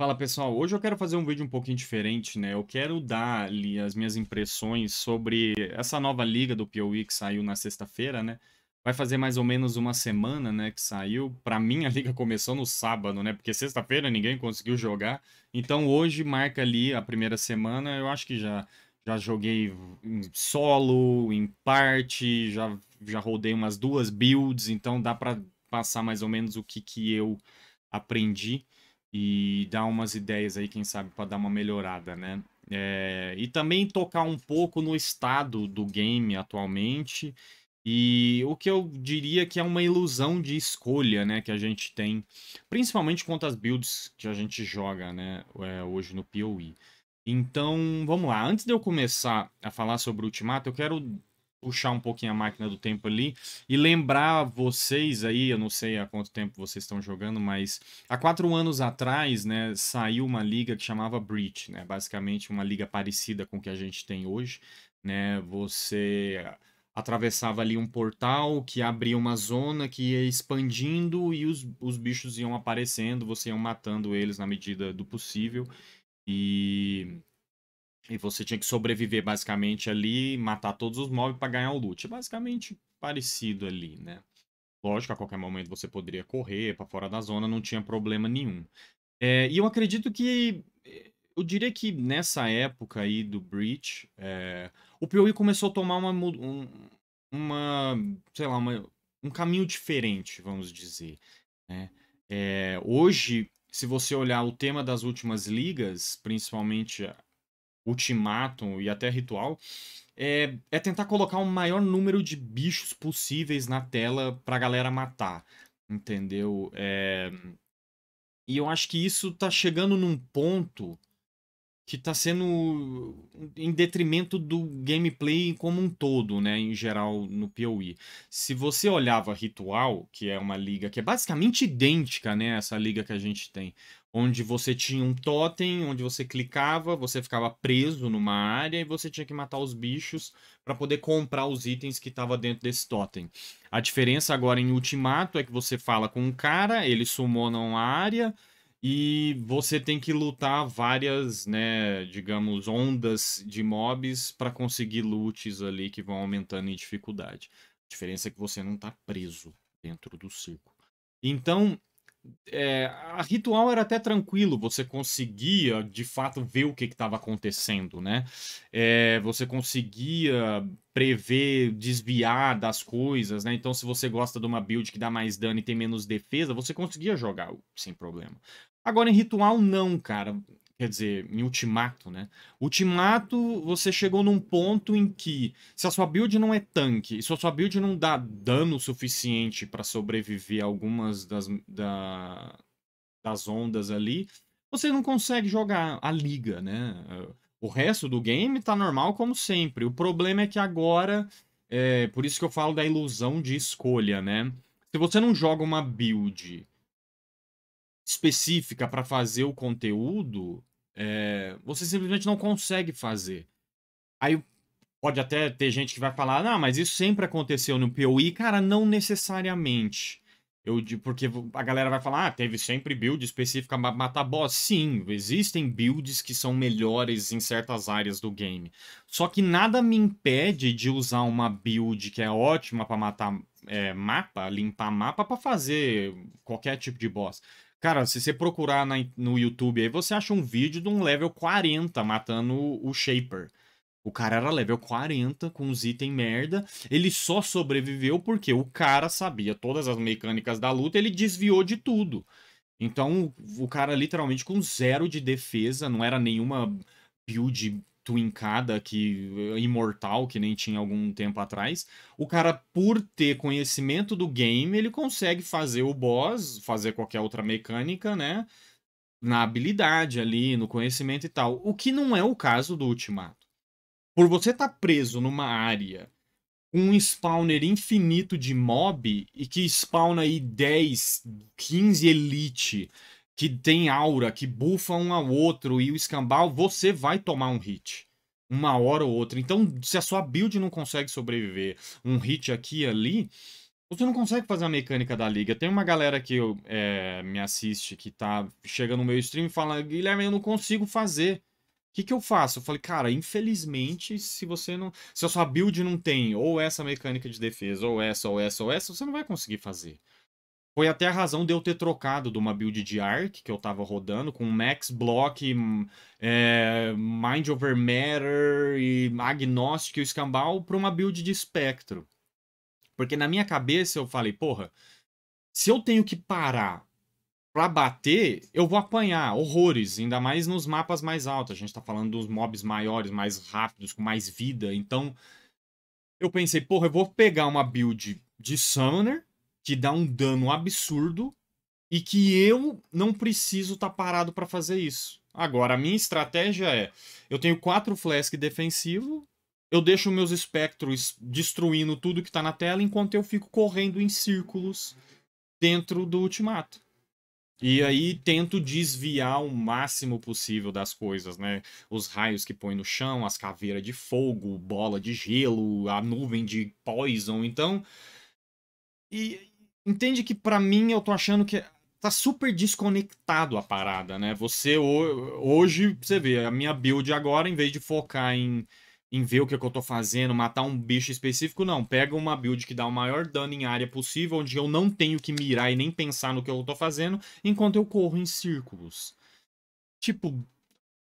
Fala pessoal, hoje eu quero fazer um vídeo um pouquinho diferente, né? Eu quero dar ali as minhas impressões sobre essa nova liga do Piauí que saiu na sexta-feira, né? Vai fazer mais ou menos uma semana, né, que saiu. Para mim a liga começou no sábado, né? Porque sexta-feira ninguém conseguiu jogar. Então hoje marca ali a primeira semana. Eu acho que já já joguei em solo, em parte, já já rodei umas duas builds, então dá para passar mais ou menos o que que eu aprendi e dar umas ideias aí, quem sabe, para dar uma melhorada, né? É, e também tocar um pouco no estado do game atualmente e o que eu diria que é uma ilusão de escolha, né, que a gente tem, principalmente quanto às builds que a gente joga, né, é, hoje no PoE. Então, vamos lá. Antes de eu começar a falar sobre o Ultimato, eu quero puxar um pouquinho a máquina do tempo ali e lembrar vocês aí, eu não sei há quanto tempo vocês estão jogando, mas há quatro anos atrás, né, saiu uma liga que chamava Breach, né, basicamente uma liga parecida com o que a gente tem hoje, né, você atravessava ali um portal que abria uma zona que ia expandindo e os, os bichos iam aparecendo, você iam matando eles na medida do possível e e você tinha que sobreviver basicamente ali, matar todos os mobs para ganhar o loot. É basicamente parecido ali, né? Lógico, a qualquer momento você poderia correr para fora da zona, não tinha problema nenhum. É, e eu acredito que. Eu diria que nessa época aí do Breach, é, o Piauí começou a tomar uma. Um, uma sei lá, uma, um caminho diferente, vamos dizer. Né? É, hoje, se você olhar o tema das últimas ligas, principalmente Ultimatum e até Ritual, é, é tentar colocar o maior número de bichos possíveis na tela pra galera matar, entendeu? É... E eu acho que isso tá chegando num ponto que tá sendo em detrimento do gameplay como um todo, né, em geral no PoE. Se você olhava Ritual, que é uma liga que é basicamente idêntica, né, essa liga que a gente tem, onde você tinha um totem, onde você clicava, você ficava preso numa área e você tinha que matar os bichos para poder comprar os itens que estava dentro desse totem. A diferença agora em Ultimato é que você fala com um cara, ele sumona uma área e você tem que lutar várias, né, digamos, ondas de mobs para conseguir loots ali que vão aumentando em dificuldade. A diferença é que você não está preso dentro do circo. Então, é, a ritual era até tranquilo, você conseguia de fato ver o que estava acontecendo, né? É, você conseguia prever, desviar das coisas, né? Então, se você gosta de uma build que dá mais dano e tem menos defesa, você conseguia jogar sem problema. Agora, em ritual, não, cara quer dizer, em ultimato, né? Ultimato, você chegou num ponto em que, se a sua build não é tanque, e se a sua build não dá dano suficiente para sobreviver algumas das, da, das ondas ali, você não consegue jogar a liga, né? O resto do game tá normal como sempre. O problema é que agora, é, por isso que eu falo da ilusão de escolha, né? Se você não joga uma build específica para fazer o conteúdo, é, você simplesmente não consegue fazer. Aí pode até ter gente que vai falar, não, mas isso sempre aconteceu no POI. Cara, não necessariamente. Eu, porque a galera vai falar, ah, teve sempre build específica para matar boss. Sim, existem builds que são melhores em certas áreas do game. Só que nada me impede de usar uma build que é ótima para matar é, mapa, limpar mapa para fazer qualquer tipo de boss. Cara, se você procurar na, no YouTube aí, você acha um vídeo de um level 40 matando o, o Shaper. O cara era level 40, com os itens merda. Ele só sobreviveu porque o cara sabia todas as mecânicas da luta, ele desviou de tudo. Então, o cara literalmente com zero de defesa, não era nenhuma build twincada, que eh, imortal, que nem tinha algum tempo atrás. O cara, por ter conhecimento do game, ele consegue fazer o boss, fazer qualquer outra mecânica, né? Na habilidade ali, no conhecimento e tal. O que não é o caso do Ultimato. Por você estar tá preso numa área um spawner infinito de mob e que spawna aí 10, 15 elite que tem aura, que bufa um ao outro e o escambau, você vai tomar um hit. Uma hora ou outra. Então, se a sua build não consegue sobreviver um hit aqui e ali, você não consegue fazer a mecânica da liga. Tem uma galera que eu, é, me assiste que tá, chega no meu stream e fala: Guilherme, eu não consigo fazer. O que, que eu faço? Eu falei, cara, infelizmente, se você não. Se a sua build não tem ou essa mecânica de defesa, ou essa, ou essa, ou essa, você não vai conseguir fazer. Foi até a razão de eu ter trocado de uma build de Ark que eu tava rodando com Max Block, é, Mind Over Matter e Agnóstico e o Escambau pra uma build de Espectro. Porque na minha cabeça eu falei, porra, se eu tenho que parar pra bater, eu vou apanhar horrores, ainda mais nos mapas mais altos. A gente tá falando dos mobs maiores, mais rápidos, com mais vida. Então eu pensei, porra, eu vou pegar uma build de Summoner que dá um dano absurdo e que eu não preciso estar tá parado para fazer isso. Agora, a minha estratégia é: eu tenho quatro flask defensivo, eu deixo meus espectros destruindo tudo que está na tela enquanto eu fico correndo em círculos dentro do ultimato. E aí tento desviar o máximo possível das coisas, né? Os raios que põe no chão, as caveiras de fogo, bola de gelo, a nuvem de poison. Então. E, Entende que para mim eu tô achando que tá super desconectado a parada, né? Você hoje, você vê, a minha build agora, em vez de focar em, em ver o que, é que eu tô fazendo, matar um bicho específico, não. Pega uma build que dá o maior dano em área possível, onde eu não tenho que mirar e nem pensar no que eu tô fazendo, enquanto eu corro em círculos. Tipo,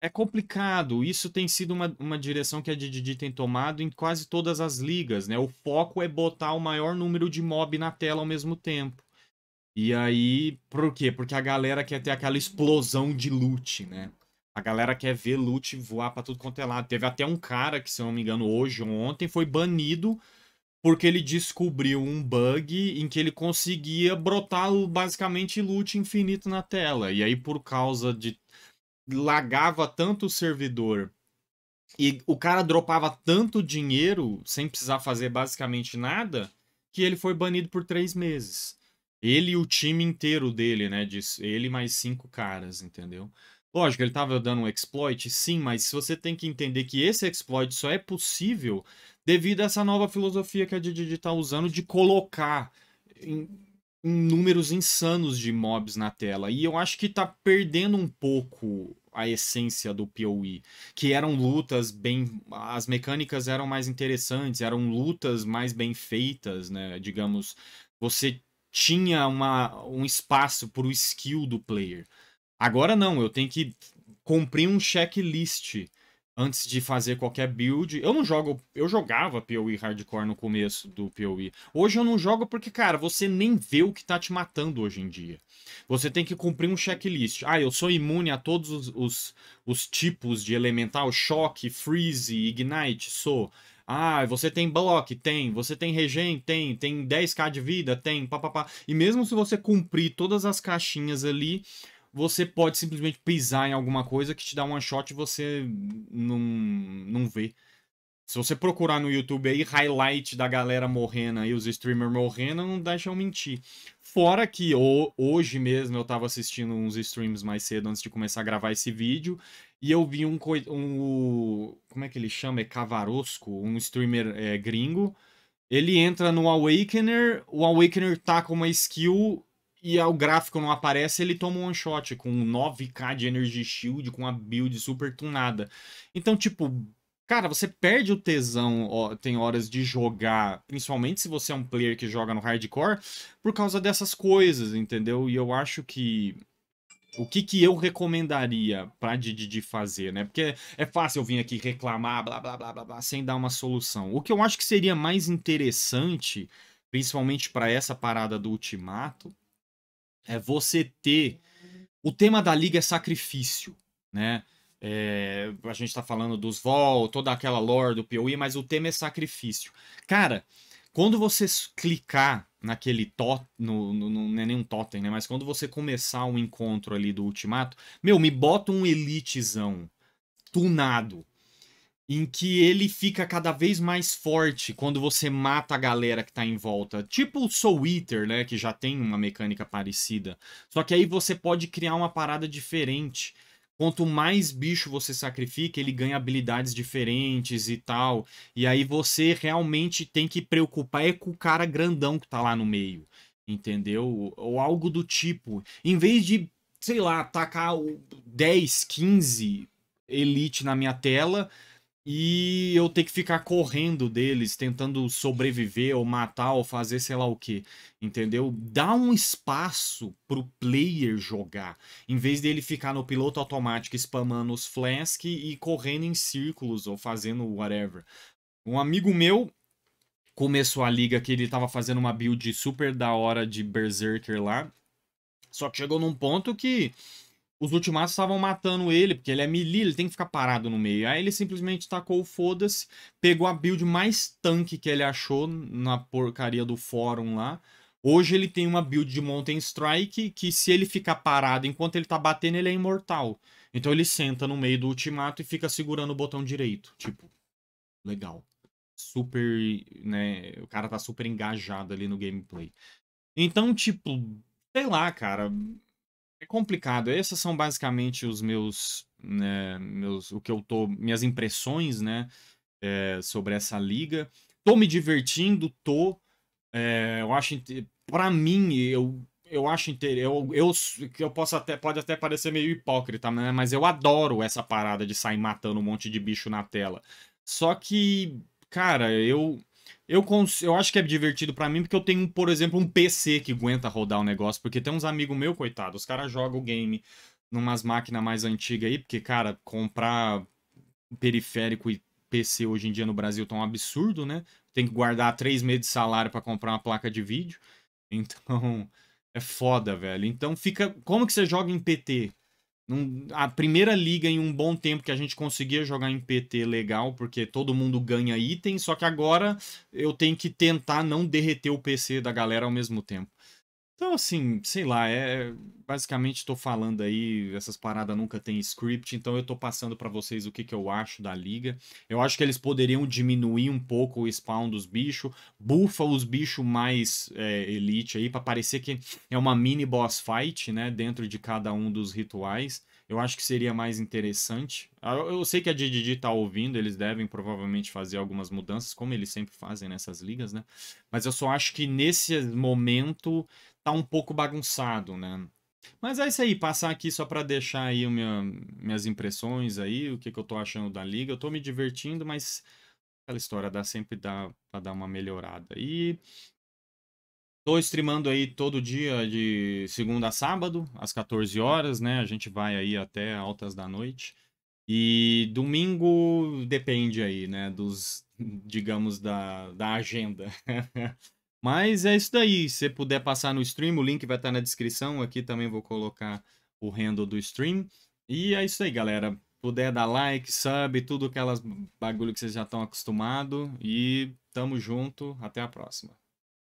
é complicado. Isso tem sido uma, uma direção que a Didi tem tomado em quase todas as ligas, né? O foco é botar o maior número de mob na tela ao mesmo tempo. E aí, por quê? Porque a galera quer ter aquela explosão de loot, né? A galera quer ver loot voar pra tudo quanto é lado. Teve até um cara que, se eu não me engano, hoje ou ontem foi banido porque ele descobriu um bug em que ele conseguia brotar basicamente loot infinito na tela. E aí, por causa de lagava tanto o servidor e o cara dropava tanto dinheiro sem precisar fazer basicamente nada que ele foi banido por três meses. Ele e o time inteiro dele, né? Ele mais cinco caras, entendeu? Lógico, ele estava dando um exploit, sim, mas você tem que entender que esse exploit só é possível devido a essa nova filosofia que a Didi tá usando de colocar em, em números insanos de mobs na tela. E eu acho que tá perdendo um pouco a essência do POE, que eram lutas bem, as mecânicas eram mais interessantes, eram lutas mais bem feitas, né? Digamos, você tinha uma, um espaço para o skill do player. Agora não, eu tenho que cumprir um checklist antes de fazer qualquer build. Eu não jogo, eu jogava PoE hardcore no começo do PoE. Hoje eu não jogo porque, cara, você nem vê o que tá te matando hoje em dia. Você tem que cumprir um checklist. Ah, eu sou imune a todos os, os, os tipos de elemental, choque, freeze, ignite, sou. Ah, você tem block? Tem. Você tem regen? Tem. Tem 10k de vida? Tem. Papapá. E mesmo se você cumprir todas as caixinhas ali, você pode simplesmente pisar em alguma coisa que te dá um one shot e você não, não vê. Se você procurar no YouTube aí, highlight da galera morrendo aí, os streamers morrendo, não deixam mentir. Fora que hoje mesmo eu tava assistindo uns streams mais cedo antes de começar a gravar esse vídeo, e eu vi um, um como é que ele chama? É Cavarosco, um streamer é, gringo. Ele entra no Awakener, o Awakener tá com uma skill e é o gráfico não aparece, ele toma um one shot com 9k de energy shield, com a build super tunada. Então, tipo, cara, você perde o tesão, ó, tem horas de jogar, principalmente se você é um player que joga no hardcore, por causa dessas coisas, entendeu? E eu acho que o que, que eu recomendaria pra Didi fazer, né? Porque é fácil eu vir aqui reclamar, blá, blá, blá, blá, blá, sem dar uma solução. O que eu acho que seria mais interessante, principalmente para essa parada do ultimato, é você ter. O tema da liga é sacrifício, né? É, a gente tá falando dos Vol, toda aquela lore do PoE, mas o tema é sacrifício. Cara, quando você clicar naquele tot, no, no, não é nem um totem, né? Mas quando você começar um encontro ali do ultimato, meu, me bota um elitezão tunado em que ele fica cada vez mais forte quando você mata a galera que tá em volta. Tipo o Soul Eater, né? Que já tem uma mecânica parecida. Só que aí você pode criar uma parada diferente. Quanto mais bicho você sacrifica, ele ganha habilidades diferentes e tal. E aí você realmente tem que preocupar é com o cara grandão que tá lá no meio. Entendeu? Ou algo do tipo. Em vez de, sei lá, atacar 10, 15 elite na minha tela, e eu ter que ficar correndo deles, tentando sobreviver ou matar ou fazer sei lá o que, entendeu? Dá um espaço pro player jogar, em vez dele ficar no piloto automático spamando os flask e correndo em círculos ou fazendo whatever. Um amigo meu começou a liga que ele tava fazendo uma build super da hora de Berserker lá, só que chegou num ponto que os ultimatos estavam matando ele, porque ele é melee, ele tem que ficar parado no meio. Aí ele simplesmente tacou o foda-se, pegou a build mais tanque que ele achou na porcaria do fórum lá. Hoje ele tem uma build de Mountain Strike que se ele ficar parado enquanto ele tá batendo, ele é imortal. Então ele senta no meio do ultimato e fica segurando o botão direito. Tipo, legal. Super, né, o cara tá super engajado ali no gameplay. Então, tipo, sei lá, cara, é complicado. Essas são basicamente os meus, né, meus o que eu tô, minhas impressões, né, é, sobre essa liga. Tô me divertindo, tô. É, eu acho, para mim, eu eu acho eu, eu que eu posso até pode até parecer meio hipócrita, né? mas eu adoro essa parada de sair matando um monte de bicho na tela. Só que, cara, eu eu, cons... eu acho que é divertido para mim porque eu tenho, por exemplo, um PC que aguenta rodar o negócio. Porque tem uns amigos meu, coitado, os caras jogam o game numas máquinas mais antigas aí. Porque, cara, comprar periférico e PC hoje em dia no Brasil tá um absurdo, né? Tem que guardar três meses de salário para comprar uma placa de vídeo. Então, é foda, velho. Então fica. Como que você joga em PT? Num, a primeira liga em um bom tempo que a gente conseguia jogar em PT legal, porque todo mundo ganha item, só que agora eu tenho que tentar não derreter o PC da galera ao mesmo tempo. Então, assim, sei lá, é basicamente estou falando aí, essas paradas nunca tem script, então eu estou passando para vocês o que, que eu acho da liga. Eu acho que eles poderiam diminuir um pouco o spawn dos bichos, bufa os bichos mais é, elite aí, para parecer que é uma mini boss fight, né, dentro de cada um dos rituais. Eu acho que seria mais interessante. Ah, eu sei que a Didi tá ouvindo, eles devem provavelmente fazer algumas mudanças, como eles sempre fazem nessas ligas, né? Mas eu só acho que nesse momento tá um pouco bagunçado, né? Mas é isso aí, passar aqui só para deixar aí minha, minhas impressões aí, o que, que eu tô achando da liga. Eu tô me divertindo, mas aquela história dá sempre dá para dar uma melhorada. E Tô streamando aí todo dia de segunda a sábado, às 14 horas, né? A gente vai aí até altas da noite. E domingo depende aí, né? Dos, digamos, da, da agenda. Mas é isso daí. Se você puder passar no stream, o link vai estar na descrição. Aqui também vou colocar o handle do stream. E é isso aí, galera. Puder dar like, sub, tudo aquelas bagulho que vocês já estão acostumados. E tamo junto. Até a próxima.